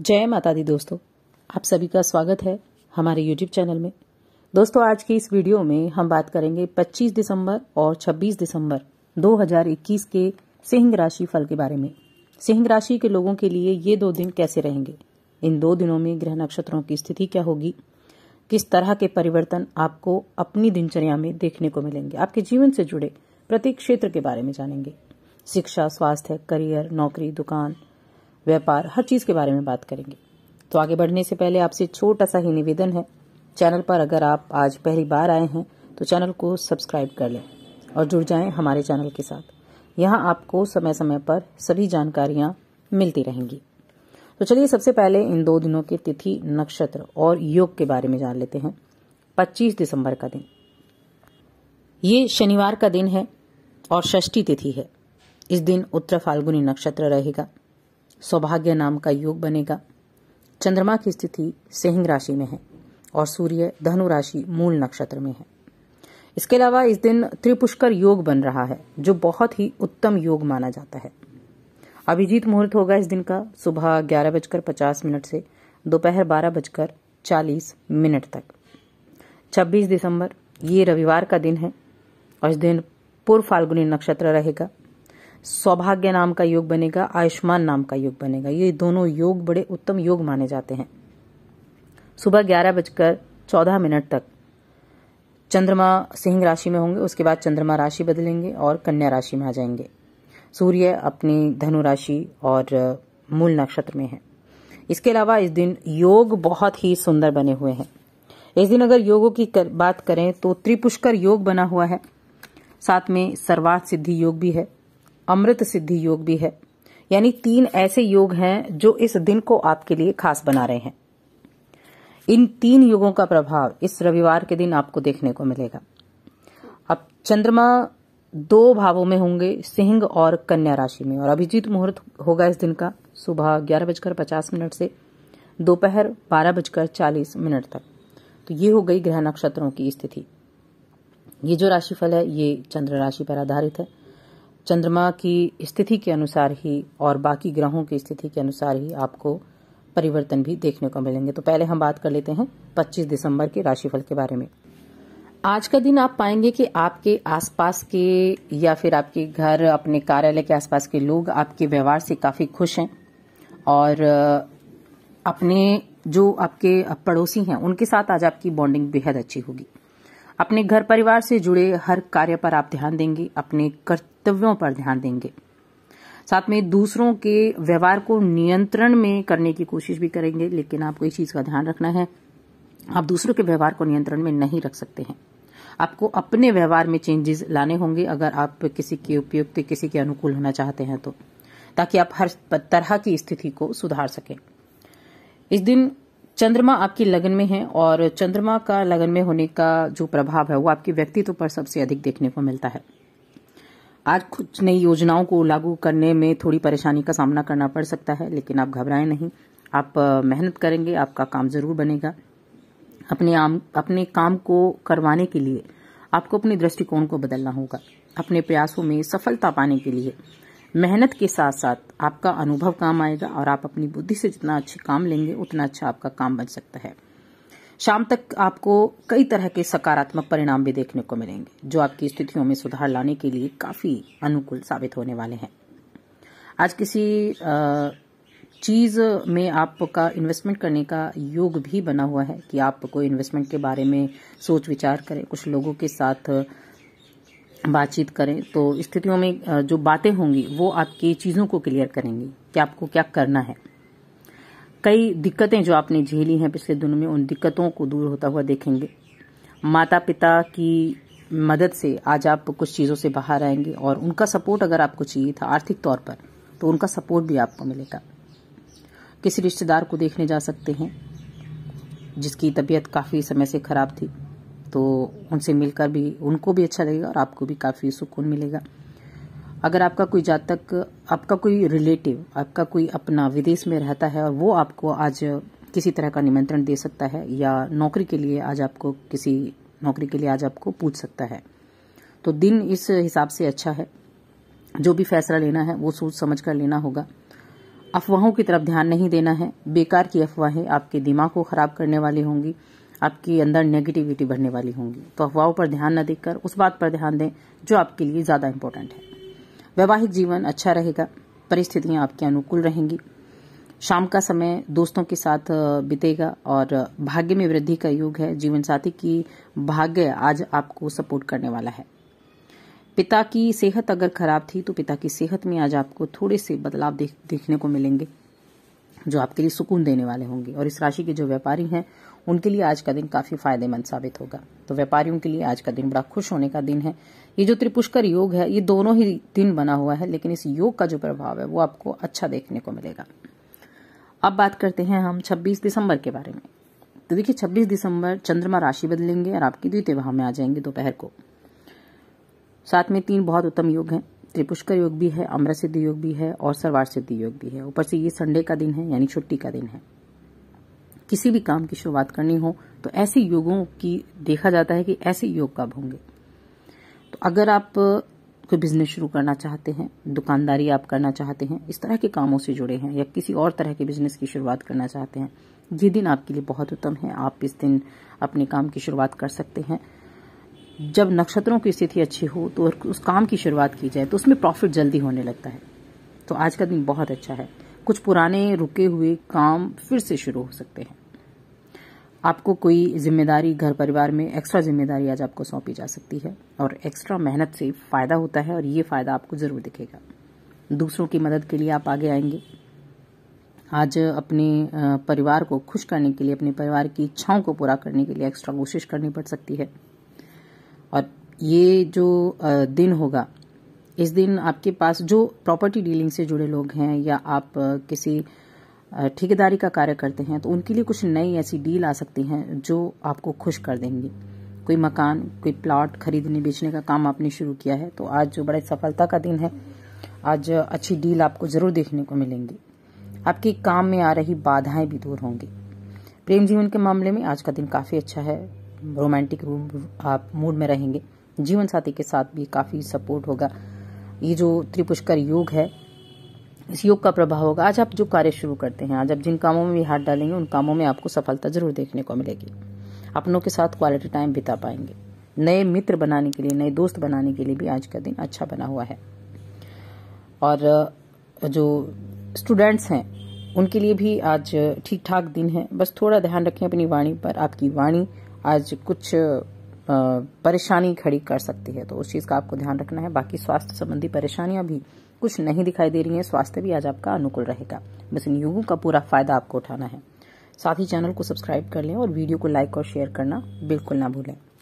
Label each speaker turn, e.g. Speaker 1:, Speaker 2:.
Speaker 1: जय माता दी दोस्तों आप सभी का स्वागत है हमारे यूट्यूब चैनल में दोस्तों आज की इस वीडियो में हम बात करेंगे 25 दिसंबर और 26 दिसंबर 2021 के सिंह राशि फल के बारे में सिंह राशि के लोगों के लिए ये दो दिन कैसे रहेंगे इन दो दिनों में ग्रह नक्षत्रों की स्थिति क्या होगी किस तरह के परिवर्तन आपको अपनी दिनचर्या में देखने को मिलेंगे आपके जीवन से जुड़े प्रत्येक क्षेत्र के बारे में जानेंगे शिक्षा स्वास्थ्य करियर नौकरी दुकान व्यापार हर चीज के बारे में बात करेंगे तो आगे बढ़ने से पहले आपसे छोटा सा ही निवेदन है चैनल पर अगर आप आज पहली बार आए हैं तो चैनल को सब्सक्राइब कर लें और जुड़ जाएं हमारे चैनल के साथ यहाँ आपको समय समय पर सभी जानकारियां मिलती रहेंगी तो चलिए सबसे पहले इन दो दिनों के तिथि नक्षत्र और योग के बारे में जान लेते हैं 25 दिसंबर का दिन ये शनिवार का दिन है और षष्ठी तिथि है इस दिन उत्तर फाल्गुनी नक्षत्र रहेगा सौभाग्य नाम का योग बनेगा चंद्रमा की स्थिति सिंह राशि में है और सूर्य धनु राशि मूल नक्षत्र में है इसके अलावा इस दिन त्रिपुष्कर योग बन रहा है जो बहुत ही उत्तम योग माना जाता है अभिजीत मुहूर्त होगा इस दिन का सुबह ग्यारह बजकर पचास मिनट से दोपहर बारह बजकर चालीस मिनट तक छब्बीस दिसंबर ये रविवार का दिन है और इस दिन पूर्व फाल्गुनी नक्षत्र रहेगा सौभाग्य नाम का योग बनेगा आयुष्मान नाम का योग बनेगा ये दोनों योग बड़े उत्तम योग माने जाते हैं सुबह ग्यारह बजकर चौदह मिनट तक चंद्रमा सिंह राशि में होंगे उसके बाद चंद्रमा राशि बदलेंगे और कन्या राशि में आ जाएंगे सूर्य अपनी धनु राशि और मूल नक्षत्र में है इसके अलावा इस दिन योग बहुत ही सुंदर बने हुए हैं इस दिन अगर योगों की कर, बात करें तो त्रिपुष्कर योग बना हुआ है साथ में सर्वार्थ सिद्धि योग भी है अमृत सिद्धि योग भी है यानी तीन ऐसे योग हैं जो इस दिन को आपके लिए खास बना रहे हैं इन तीन युगों का प्रभाव इस रविवार के दिन आपको देखने को मिलेगा अब चंद्रमा दो भावों में होंगे सिंह और कन्या राशि में और अभिजीत मुहूर्त होगा इस दिन का सुबह ग्यारह बजकर पचास मिनट से दोपहर बारह बजकर चालीस मिनट तक तो ये हो गई ग्रह नक्षत्रों की स्थिति ये जो राशिफल है ये चंद्र राशि पर आधारित है चंद्रमा की स्थिति के अनुसार ही और बाकी ग्रहों की स्थिति के अनुसार ही आपको परिवर्तन भी देखने को मिलेंगे तो पहले हम बात कर लेते हैं 25 दिसंबर के राशिफल के बारे में आज का दिन आप पाएंगे कि आपके आसपास के या फिर आपके घर अपने कार्यालय के आसपास के लोग आपके व्यवहार से काफी खुश हैं और अपने जो आपके पड़ोसी हैं उनके साथ आज आपकी बॉन्डिंग बेहद अच्छी होगी अपने घर परिवार से जुड़े हर कार्य पर आप ध्यान देंगे अपने कर्तव्यों पर ध्यान देंगे साथ में दूसरों के व्यवहार को नियंत्रण में करने की कोशिश भी करेंगे लेकिन आपको इस चीज का ध्यान रखना है आप दूसरों के व्यवहार को नियंत्रण में नहीं रख सकते हैं आपको अपने व्यवहार में चेंजेस लाने होंगे अगर आप किसी के उपयुक्त किसी के अनुकूल होना चाहते हैं तो ताकि आप हर तरह की स्थिति को सुधार सकें इस दिन चंद्रमा आपकी लगन में है और चंद्रमा का लगन में होने का जो प्रभाव है वो आपके व्यक्तित्व पर सबसे अधिक देखने को मिलता है आज कुछ नई योजनाओं को लागू करने में थोड़ी परेशानी का सामना करना पड़ सकता है लेकिन आप घबराएं नहीं आप मेहनत करेंगे आपका काम जरूर बनेगा अपने आम अपने काम को करवाने के लिए आपको अपने दृष्टिकोण को बदलना होगा अपने प्रयासों में सफलता पाने के लिए मेहनत के साथ साथ आपका अनुभव काम आएगा और आप अपनी बुद्धि से जितना अच्छे काम लेंगे उतना अच्छा आपका काम बन सकता है शाम तक आपको कई तरह के सकारात्मक परिणाम भी देखने को मिलेंगे जो आपकी स्थितियों में सुधार लाने के लिए काफी अनुकूल साबित होने वाले हैं आज किसी चीज में आपका इन्वेस्टमेंट करने का योग भी बना हुआ है कि आप कोई इन्वेस्टमेंट के बारे में सोच विचार करें कुछ लोगों के साथ बातचीत करें तो स्थितियों में जो बातें होंगी वो आपकी चीजों को क्लियर करेंगी कि आपको क्या करना है कई दिक्कतें जो आपने झेली हैं पिछले दिनों में उन दिक्कतों को दूर होता हुआ देखेंगे माता पिता की मदद से आज आप कुछ चीज़ों से बाहर आएंगे और उनका सपोर्ट अगर आपको चाहिए था आर्थिक तौर पर तो उनका सपोर्ट भी आपको मिलेगा किसी रिश्तेदार को देखने जा सकते हैं जिसकी तबीयत काफ़ी समय से ख़राब थी तो उनसे मिलकर भी उनको भी अच्छा लगेगा और आपको भी काफ़ी सुकून मिलेगा अगर आपका कोई जातक आपका कोई रिलेटिव आपका कोई अपना विदेश में रहता है और वो आपको आज किसी तरह का निमंत्रण दे सकता है या नौकरी के लिए आज आपको किसी नौकरी के लिए आज आपको पूछ सकता है तो दिन इस हिसाब से अच्छा है जो भी फैसला लेना है वो सोच समझ कर लेना होगा अफवाहों की तरफ ध्यान नहीं देना है बेकार की अफवाहें आपके दिमाग को खराब करने वाली होंगी आपके अंदर नेगेटिविटी बढ़ने वाली होंगी तो अफवाहों पर ध्यान न देकर उस बात पर ध्यान दें जो आपके लिए ज़्यादा इम्पोर्टेंट है वैवाहिक जीवन अच्छा रहेगा परिस्थितियां आपके अनुकूल रहेंगी शाम का समय दोस्तों के साथ बीतेगा और भाग्य में वृद्धि का योग है जीवन साथी की भाग्य आज आपको सपोर्ट करने वाला है पिता की सेहत अगर खराब थी तो पिता की सेहत में आज आपको थोड़े से बदलाव देख, देखने को मिलेंगे जो आपके लिए सुकून देने वाले होंगे और इस राशि के जो व्यापारी हैं उनके लिए आज का दिन काफी फायदेमंद साबित होगा तो व्यापारियों के लिए आज का दिन बड़ा खुश होने का दिन है ये जो त्रिपुष्कर योग है ये दोनों ही दिन बना हुआ है लेकिन इस योग का जो प्रभाव है वो आपको अच्छा देखने को मिलेगा अब बात करते हैं हम 26 दिसंबर के बारे में तो देखिए 26 दिसंबर चंद्रमा राशि बदलेंगे और आपकी द्वितीय भाव में आ जाएंगे दोपहर को साथ में तीन बहुत उत्तम योग हैं त्रिपुष्कर योग भी है अमृत सिद्धि योग भी है और सरवार सिद्धि योग भी है ऊपर से ये संडे का दिन है यानी छुट्टी का दिन है किसी भी काम की शुरुआत करनी हो तो ऐसे योगों की देखा जाता है कि ऐसे योग कब होंगे तो अगर आप कोई बिजनेस शुरू करना चाहते हैं दुकानदारी आप करना चाहते हैं इस तरह के कामों से जुड़े हैं या किसी और तरह के बिजनेस की शुरुआत करना चाहते हैं ये दिन आपके लिए बहुत उत्तम है आप इस दिन अपने काम की शुरुआत कर सकते हैं जब नक्षत्रों की स्थिति अच्छी हो तो उस काम की शुरुआत की जाए तो उसमें प्रॉफिट जल्दी होने लगता है तो आज का दिन बहुत अच्छा है कुछ पुराने रुके हुए काम फिर से शुरू हो सकते हैं आपको कोई जिम्मेदारी घर परिवार में एक्स्ट्रा जिम्मेदारी आज आपको सौंपी जा सकती है और एक्स्ट्रा मेहनत से फ़ायदा होता है और ये फ़ायदा आपको ज़रूर दिखेगा दूसरों की मदद के लिए आप आगे आएंगे आज अपने परिवार को खुश करने के लिए अपने परिवार की इच्छाओं को पूरा करने के लिए एक्स्ट्रा कोशिश करनी पड़ सकती है और ये जो दिन होगा इस दिन आपके पास जो प्रॉपर्टी डीलिंग से जुड़े लोग हैं या आप किसी ठेकेदारी का कार्य करते हैं तो उनके लिए कुछ नई ऐसी डील आ सकती हैं जो आपको खुश कर देंगी कोई मकान कोई प्लाट खरीदने बेचने का काम आपने शुरू किया है तो आज जो बड़ा सफलता का दिन है आज अच्छी डील आपको जरूर देखने को मिलेंगी आपके काम में आ रही बाधाएं भी दूर होंगी प्रेम जीवन के मामले में आज का दिन काफी अच्छा है रोमांटिक आप मूड में रहेंगे जीवन साथी के साथ भी काफी सपोर्ट होगा ये जो त्रिपुष्कर योग है इस योग का प्रभाव होगा आज आप जो कार्य शुरू करते हैं आज आप जिन कामों में भी हाथ डालेंगे उन कामों में आपको सफलता जरूर देखने को मिलेगी अपनों के साथ क्वालिटी टाइम बिता पाएंगे नए मित्र बनाने के लिए नए दोस्त बनाने के लिए भी आज का दिन अच्छा बना हुआ है और जो स्टूडेंट्स हैं उनके लिए भी आज ठीक ठाक दिन है बस थोड़ा ध्यान रखें अपनी वाणी पर आपकी वाणी आज कुछ परेशानी खड़ी कर सकती है तो उस चीज़ का आपको ध्यान रखना है बाकी स्वास्थ्य संबंधी परेशानियां भी कुछ नहीं दिखाई दे रही है स्वास्थ्य भी आज आपका अनुकूल रहेगा बस इन युगों का पूरा फायदा आपको उठाना है साथ ही चैनल को सब्सक्राइब कर लें और वीडियो को लाइक और शेयर करना बिल्कुल ना भूलें